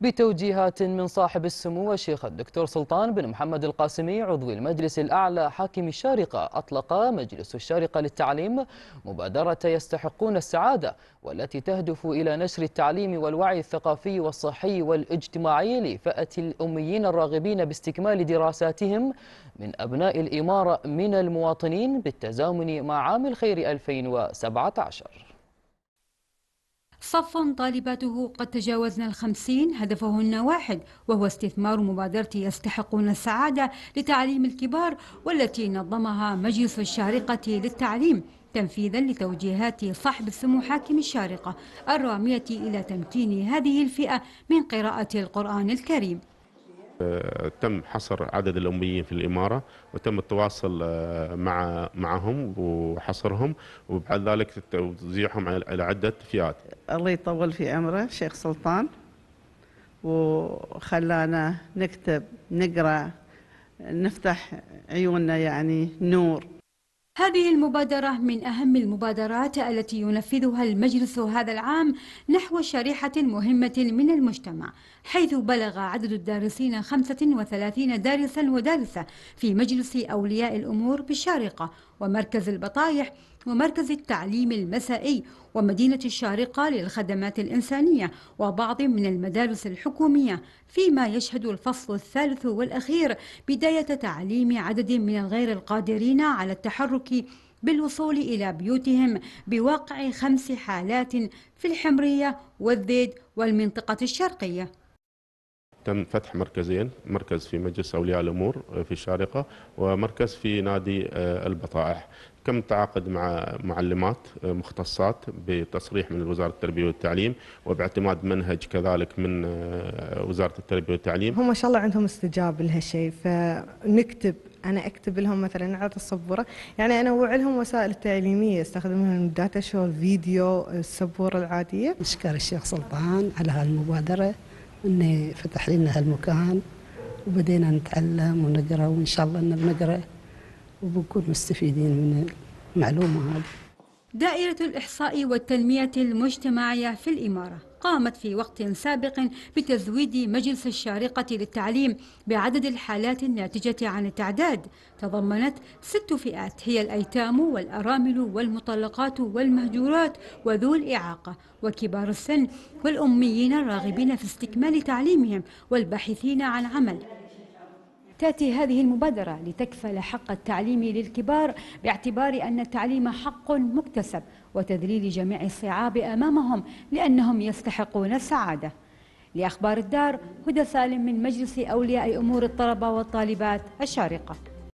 بتوجيهات من صاحب السمو الشيخ الدكتور سلطان بن محمد القاسمي عضو المجلس الأعلى حاكم الشارقة أطلق مجلس الشارقة للتعليم مبادرة يستحقون السعادة والتي تهدف إلى نشر التعليم والوعي الثقافي والصحي والاجتماعي لفئة الأميين الراغبين باستكمال دراساتهم من أبناء الإمارة من المواطنين بالتزامن مع عام الخير 2017 صف طالباته قد تجاوزن الخمسين هدفهن واحد وهو استثمار مبادرة يستحقون السعادة لتعليم الكبار والتي نظمها مجلس الشارقة للتعليم تنفيذا لتوجيهات صاحب السمو حاكم الشارقة الرامية إلى تمكين هذه الفئة من قراءة القرآن الكريم آه، تم حصر عدد الأميين في الإمارة وتم التواصل آه، مع معهم وحصرهم وبعد ذلك توزيعهم على عدة فئات الله يطول في عمره شيخ سلطان وخلانا نكتب نقرأ نفتح عيوننا يعني نور هذه المبادرة من أهم المبادرات التي ينفذها المجلس هذا العام نحو شريحة مهمة من المجتمع حيث بلغ عدد الدارسين 35 دارسا ودارسة في مجلس أولياء الأمور بالشارقة ومركز البطايح ومركز التعليم المسائي ومدينة الشارقة للخدمات الإنسانية وبعض من المدارس الحكومية فيما يشهد الفصل الثالث والأخير بداية تعليم عدد من الغير القادرين على التحرك بالوصول إلى بيوتهم بواقع خمس حالات في الحمرية والذيد والمنطقة الشرقية تم فتح مركزين مركز في مجلس أولياء الأمور آه، في الشارقة ومركز في نادي آه، البطائح تم تعاقد مع معلمات آه، مختصات بتصريح من وزاره التربيه والتعليم وباعتماد منهج كذلك من وزاره التربيه والتعليم. هم ما شاء الله عندهم استجابه لهالشيء فنكتب انا اكتب لهم مثلا على السبوره يعني انوع لهم وسائل تعليميه استخدمهم داتا شو فيديو السبوره العاديه. نشكر الشيخ سلطان على هالمبادره اني فتح لنا هالمكان وبدينا نتعلم ونقرا وان شاء الله ان بنقرا وبنكون مستفيدين من المعلومه هذه دائرة الإحصاء والتنمية المجتمعية في الإمارة قامت في وقت سابق بتزويد مجلس الشارقة للتعليم بعدد الحالات الناتجة عن التعداد تضمنت ست فئات هي الأيتام والأرامل والمطلقات والمهجورات وذو الإعاقة وكبار السن والأميين الراغبين في استكمال تعليمهم والباحثين عن عمل تأتي هذه المبادرة لتكفل حق التعليم للكبار باعتبار أن التعليم حق مكتسب وتذليل جميع الصعاب أمامهم لأنهم يستحقون السعادة لأخبار الدار هدى سالم من مجلس أولياء أمور الطلبة والطالبات الشارقة